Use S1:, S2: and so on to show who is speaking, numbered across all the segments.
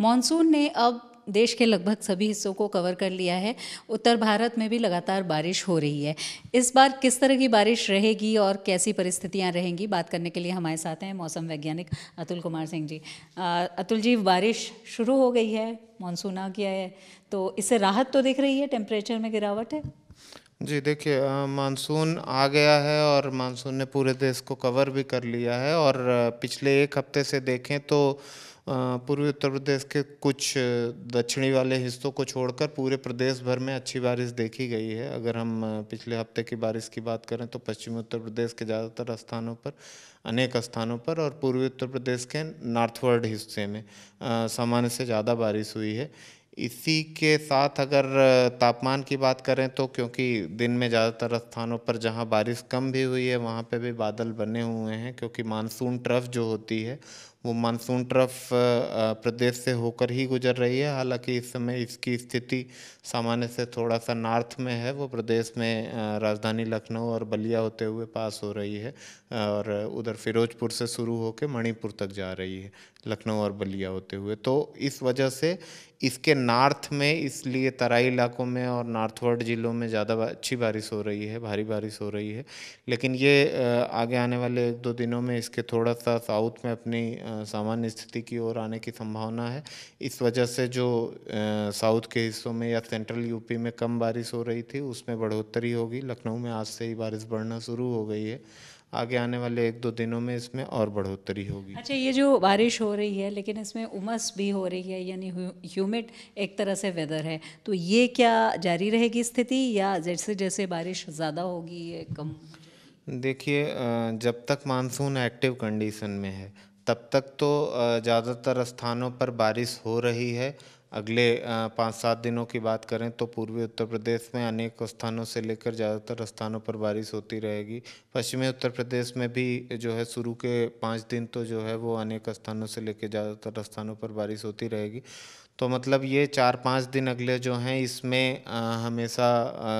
S1: monsoon ने अब देश के लगभग सभी हिस्सों को कवर कर लिया है उत्तर भारत में भी लगातार बारिश हो रही है इस बार किस तरह की बारिश रहेगी और कैसी परिस्थितियां रहेंगी बात करने के लिए हमारे साथ हैं मौसम वैज्ञानिक अतुल कुमार सिंह जी आ, अतुल जी बारिश शुरू हो गई है मानसून आ गया है तो इससे राहत तो दिख रही है टेम्परेचर में गिरावट है
S2: जी देखिए मानसून आ गया है और मानसून ने पूरे देश को कवर भी कर लिया है और पिछले एक हफ्ते से देखें तो पूर्वी उत्तर प्रदेश के कुछ दक्षिणी वाले हिस्सों को छोड़कर पूरे प्रदेश भर में अच्छी बारिश देखी गई है अगर हम पिछले हफ्ते की बारिश की बात करें तो पश्चिमी उत्तर प्रदेश के ज़्यादातर स्थानों पर अनेक स्थानों पर और पूर्वी उत्तर प्रदेश के नॉर्थवर्ड हिस्से में सामान्य से ज़्यादा बारिश हुई है इसी के साथ अगर तापमान की बात करें तो क्योंकि दिन में ज़्यादातर स्थानों पर जहाँ बारिश कम भी हुई है वहाँ पे भी बादल बने हुए हैं क्योंकि मानसून ट्रफ जो होती है वो मानसून ट्रफ प्रदेश से होकर ही गुजर रही है हालांकि इस समय इसकी स्थिति सामान्य से थोड़ा सा नॉर्थ में है वो प्रदेश में राजधानी लखनऊ और बलिया होते हुए पास हो रही है और उधर फिरोजपुर से शुरू होकर मणिपुर तक जा रही है लखनऊ और बलिया होते हुए तो इस वजह से इसके नॉर्थ में इसलिए तराई इलाकों में और नॉर्थवर्ड ज़िलों में ज़्यादा अच्छी बारिश हो रही है भारी बारिश हो रही है लेकिन ये आगे आने वाले एक दो दिनों में इसके थोड़ा सा साउथ में अपनी सामान्य स्थिति की ओर आने की संभावना है इस वजह से जो साउथ के हिस्सों में या सेंट्रल यूपी में कम बारिश हो रही थी उसमें बढ़ोतरी होगी लखनऊ में आज से ही बारिश बढ़ना शुरू हो गई है आगे आने वाले एक दो दिनों में इसमें और बढ़ोतरी होगी
S1: अच्छा ये जो बारिश हो रही है लेकिन इसमें उमस भी हो रही है यानी ह्यूमिड एक तरह से वेदर है तो ये क्या जारी रहेगी स्थिति या जैसे जैसे बारिश ज़्यादा होगी ये कम
S2: देखिए जब तक मानसून एक्टिव कंडीशन में है तब तक तो ज़्यादातर स्थानों पर बारिश हो रही है अगले पाँच सात दिनों की बात करें तो पूर्वी उत्तर प्रदेश में अनेक स्थानों से लेकर ज़्यादातर स्थानों पर बारिश होती रहेगी पश्चिमी उत्तर प्रदेश में भी जो है शुरू के पाँच दिन तो जो है वो अनेक स्थानों से लेकर ज़्यादातर स्थानों पर बारिश होती रहेगी तो मतलब ये चार पाँच दिन अगले जो हैं इसमें हमेशा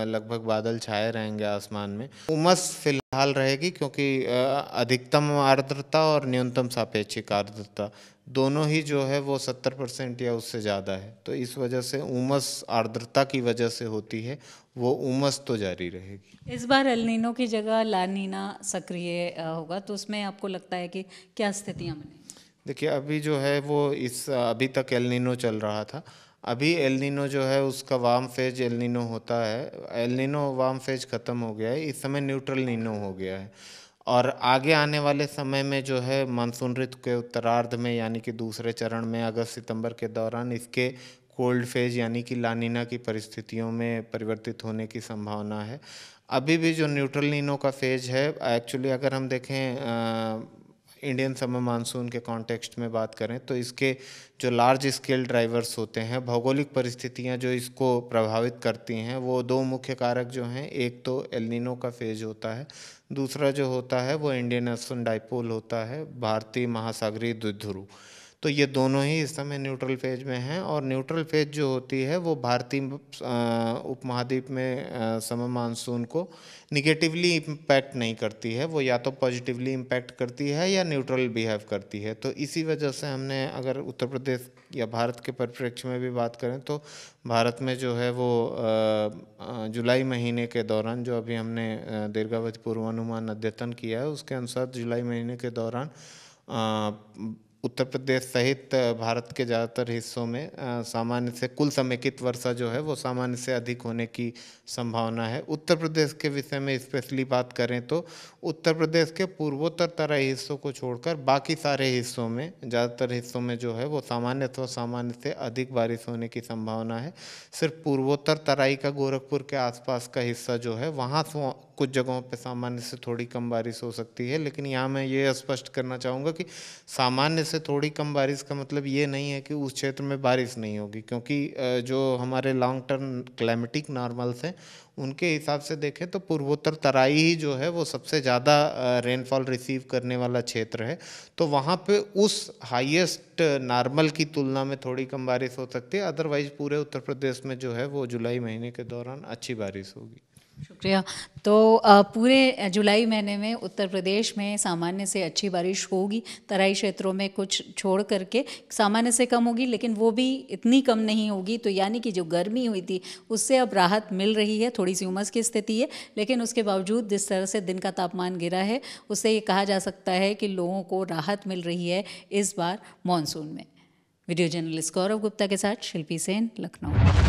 S2: लगभग बादल छाए रहेंगे आसमान में उमस फिलहाल रहेगी क्योंकि अधिकतम आर्द्रता और न्यूनतम सापेक्षिक आर्द्रता दोनों ही जो है वो सत्तर परसेंट या उससे ज़्यादा है तो इस वजह से उमस आर्द्रता की वजह से होती है वो उमस तो जारी रहेगी
S1: इस बार अलिनों की जगह लानीना सक्रिय होगा तो उसमें आपको लगता है कि क्या स्थितियाँ बनेंगी
S2: देखिए अभी जो है वो इस अभी तक एलनिनो चल रहा था अभी एलनिनो जो है उसका वाम फेज एलनिनो होता है एलनिनो वाम फेज ख़त्म हो गया है इस समय न्यूट्रल निनो हो गया है और आगे आने वाले समय में जो है मानसून ऋतु के उत्तरार्ध में यानी कि दूसरे चरण में अगस्त सितंबर के दौरान इसके कोल्ड फेज यानी कि लानीना की परिस्थितियों में परिवर्तित होने की संभावना है अभी भी जो न्यूट्रल नीनो का फेज है एक्चुअली अगर हम देखें आ, इंडियन समर मानसून के कॉन्टेक्स्ट में बात करें तो इसके जो लार्ज स्केल ड्राइवर्स होते हैं भौगोलिक परिस्थितियाँ जो इसको प्रभावित करती हैं वो दो मुख्य कारक जो हैं एक तो एलिनो का फेज होता है दूसरा जो होता है वो इंडियन एसन डाइपोल होता है भारतीय महासागरीय द्विध्रुव तो ये दोनों ही इस समय न्यूट्रल फेज में हैं और न्यूट्रल फेज जो होती है वो भारतीय उपमहाद्वीप में समय मानसून को निगेटिवली इम्पैक्ट नहीं करती है वो या तो पॉजिटिवली इम्पैक्ट करती है या न्यूट्रल बिहेव करती है तो इसी वजह से हमने अगर उत्तर प्रदेश या भारत के परिप्रेक्ष्य में भी बात करें तो भारत में जो है वो जुलाई महीने के दौरान जो अभी हमने दीर्घावधि पूर्वानुमान अद्यतन किया है उसके अनुसार जुलाई महीने के दौरान उत्तर प्रदेश सहित भारत के ज़्यादातर हिस्सों में सामान्य से कुल समेकित वर्षा जो है वो सामान्य से अधिक होने की संभावना है उत्तर प्रदेश के विषय में स्पेशली बात करें तो उत्तर प्रदेश के पूर्वोत्तर तराई हिस्सों को छोड़कर बाकी सारे हिस्सों में ज़्यादातर हिस्सों में जो है वो सामान्य तो सामान्य से अधिक बारिश होने की संभावना है सिर्फ पूर्वोत्तर तराई का गोरखपुर के आसपास का हिस्सा जो है वहाँ कुछ जगहों पे सामान्य से थोड़ी कम बारिश हो सकती है लेकिन यहाँ मैं ये स्पष्ट करना चाहूँगा कि सामान्य से थोड़ी कम बारिश का मतलब ये नहीं है कि उस क्षेत्र में बारिश नहीं होगी क्योंकि जो हमारे लॉन्ग टर्म क्लाइमेटिक नॉर्मल्स हैं उनके हिसाब से देखें तो पूर्वोत्तर तराई ही जो है वो सबसे ज़्यादा रेनफॉल रिसीव करने वाला क्षेत्र है तो वहाँ पे उस हाईएस्ट नॉर्मल की तुलना में थोड़ी कम बारिश हो सकती है अदरवाइज़ पूरे उत्तर प्रदेश में जो है वो जुलाई महीने के दौरान अच्छी बारिश होगी
S1: शुक्रिया तो पूरे जुलाई महीने में उत्तर प्रदेश में सामान्य से अच्छी बारिश होगी तराई क्षेत्रों में कुछ छोड़ करके सामान्य से कम होगी लेकिन वो भी इतनी कम नहीं होगी तो यानी कि जो गर्मी हुई थी उससे अब राहत मिल रही है थोड़ी सी उमस की स्थिति है लेकिन उसके बावजूद जिस तरह से दिन का तापमान गिरा है उससे ये कहा जा सकता है कि लोगों को राहत मिल रही है इस बार मानसून में वीडियो जर्नलिस्ट गौरव गुप्ता के साथ शिल्पी सेन लखनऊ